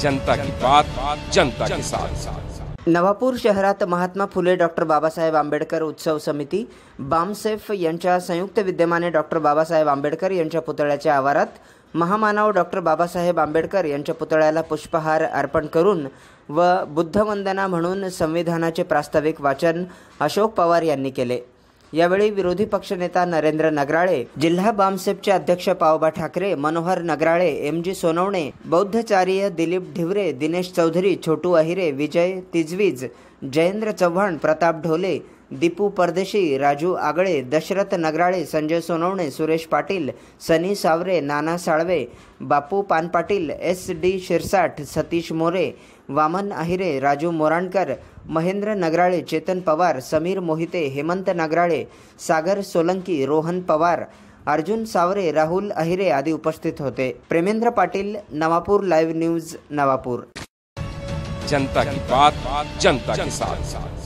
जनता की बात जनता के साथ नवापूर शहरात महात्मा फुले डॉक्टर बाबासाहेब आंबेडकर उत्सव समिती बामसेफ यांच्या संयुक्त विद्यमाने डॉक्टर बाबासाहेब आंबेडकर यांच्या पुतळ्याच्या आवारात महामानव डॉक्टर बाबासाहेब आंबेडकर यांच्या पुतळ्याला पुष्पहार अर्पण करून व बुद्धवंदना म्हणून संविधानाचे प्रास्ताविक वाचन अशोक पवार यांनी केले यावेळी विरोधी पक्षनेता नरेंद्र नगराळे जिल्हा बामसेपचे अध्यक्ष पावबा ठाकरे मनोहर नगराळे एम जी सोनवणे बौद्धचार्य दिलीप ढिवरे दिनेश चौधरी छोटू अहिरे विजय तिजवीज जयेंद्र चव्हाण प्रताप ढोले दीपू परदेशी राजू आगळे दशरथ नगराळे संजय सोनवणे सुरेश पाटील सनी सावरे नाना साळवे बापू पानपाटील एस डी शिरसाठ सतीश मोरे वामन अहिरे राजू मोरणकर महेंद्र नगराळे चेतन पवार समीर मोहिते हेमंत नगराळे सागर सोलंकी रोहन पवार अर्जुन सावरे राहुल अहिरे आदी उपस्थित होते प्रेमेंद्र पाटील नवापूर लाईव्ह न्यूज नवापूर जनता की बात जनता के साथ